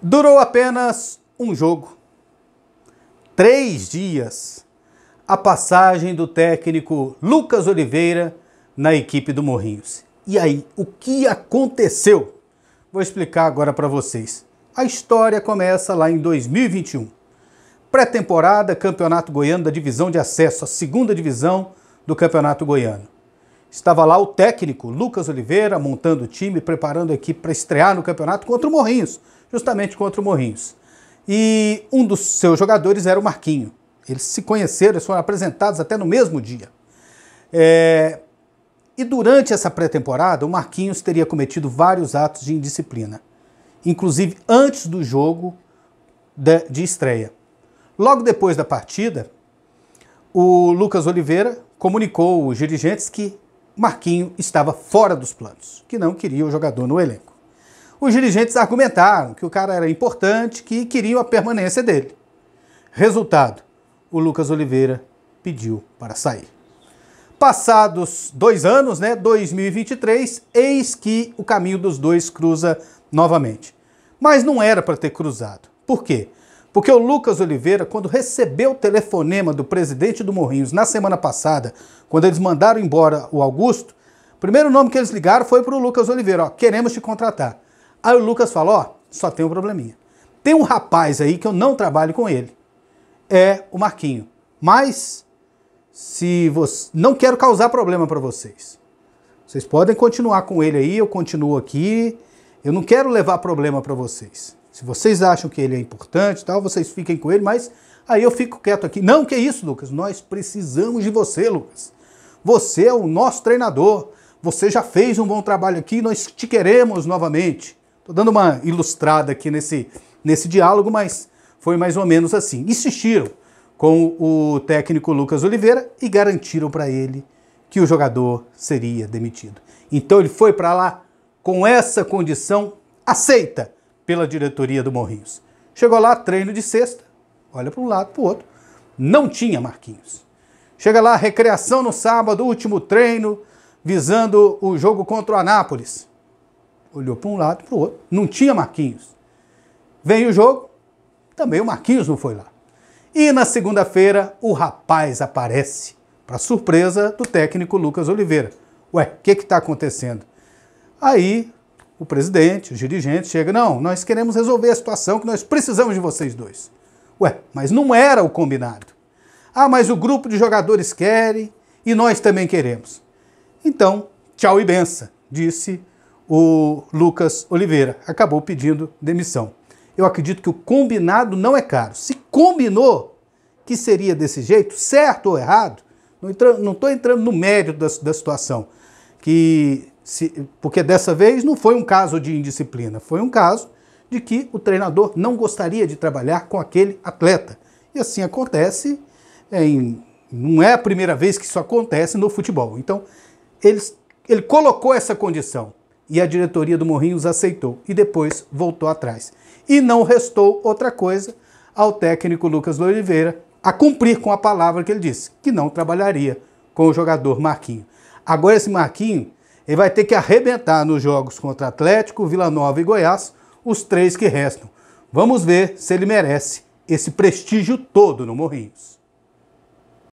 Durou apenas um jogo. Três dias a passagem do técnico Lucas Oliveira na equipe do Morrinhos. E aí, o que aconteceu? Vou explicar agora para vocês. A história começa lá em 2021. Pré-temporada, Campeonato Goiano da Divisão de Acesso, a segunda divisão do Campeonato Goiano. Estava lá o técnico Lucas Oliveira montando o time, preparando a equipe para estrear no campeonato contra o Morrinhos, justamente contra o Morrinhos. E um dos seus jogadores era o Marquinho. Eles se conheceram, eles foram apresentados até no mesmo dia. É... E durante essa pré-temporada, o Marquinhos teria cometido vários atos de indisciplina, inclusive antes do jogo de, de estreia. Logo depois da partida, o Lucas Oliveira comunicou os dirigentes que Marquinho estava fora dos planos, que não queria o jogador no elenco. Os dirigentes argumentaram que o cara era importante, que queriam a permanência dele. Resultado: o Lucas Oliveira pediu para sair. Passados dois anos, né, 2023, eis que o caminho dos dois cruza novamente. Mas não era para ter cruzado. Por quê? Porque o Lucas Oliveira, quando recebeu o telefonema do presidente do Morrinhos na semana passada, quando eles mandaram embora o Augusto, o primeiro nome que eles ligaram foi para o Lucas Oliveira, ó, queremos te contratar. Aí o Lucas falou, ó, só tem um probleminha. Tem um rapaz aí que eu não trabalho com ele. É o Marquinho. Mas se você não quero causar problema para vocês. Vocês podem continuar com ele aí, eu continuo aqui. Eu não quero levar problema para vocês. Se vocês acham que ele é importante, tal, vocês fiquem com ele, mas aí eu fico quieto aqui. Não, que isso, Lucas. Nós precisamos de você, Lucas. Você é o nosso treinador. Você já fez um bom trabalho aqui, nós te queremos novamente. Estou dando uma ilustrada aqui nesse, nesse diálogo, mas foi mais ou menos assim. Insistiram com o técnico Lucas Oliveira e garantiram para ele que o jogador seria demitido. Então ele foi para lá com essa condição aceita pela diretoria do Morrinhos. Chegou lá, treino de sexta, olha para um lado, para o outro, não tinha Marquinhos. Chega lá, recreação no sábado, último treino, visando o jogo contra o Anápolis. Olhou para um lado, para o outro, não tinha Marquinhos. Vem o jogo, também o Marquinhos não foi lá. E na segunda-feira, o rapaz aparece, para surpresa do técnico Lucas Oliveira. Ué, o que está acontecendo? Aí o presidente, os dirigentes chegam, não, nós queremos resolver a situação que nós precisamos de vocês dois. Ué, mas não era o combinado. Ah, mas o grupo de jogadores querem e nós também queremos. Então, tchau e benção, disse o Lucas Oliveira. Acabou pedindo demissão. Eu acredito que o combinado não é caro. Se combinou que seria desse jeito, certo ou errado, não estou entrando no mérito da, da situação, que se, porque dessa vez não foi um caso de indisciplina, foi um caso de que o treinador não gostaria de trabalhar com aquele atleta. E assim acontece, em, não é a primeira vez que isso acontece no futebol. Então, ele ele colocou essa condição e a diretoria do Morrinhos aceitou e depois voltou atrás. E não restou outra coisa ao técnico Lucas Oliveira a cumprir com a palavra que ele disse, que não trabalharia com o jogador Marquinho. Agora esse Marquinho ele vai ter que arrebentar nos jogos contra Atlético, Vila Nova e Goiás, os três que restam. Vamos ver se ele merece esse prestígio todo no Morrinhos.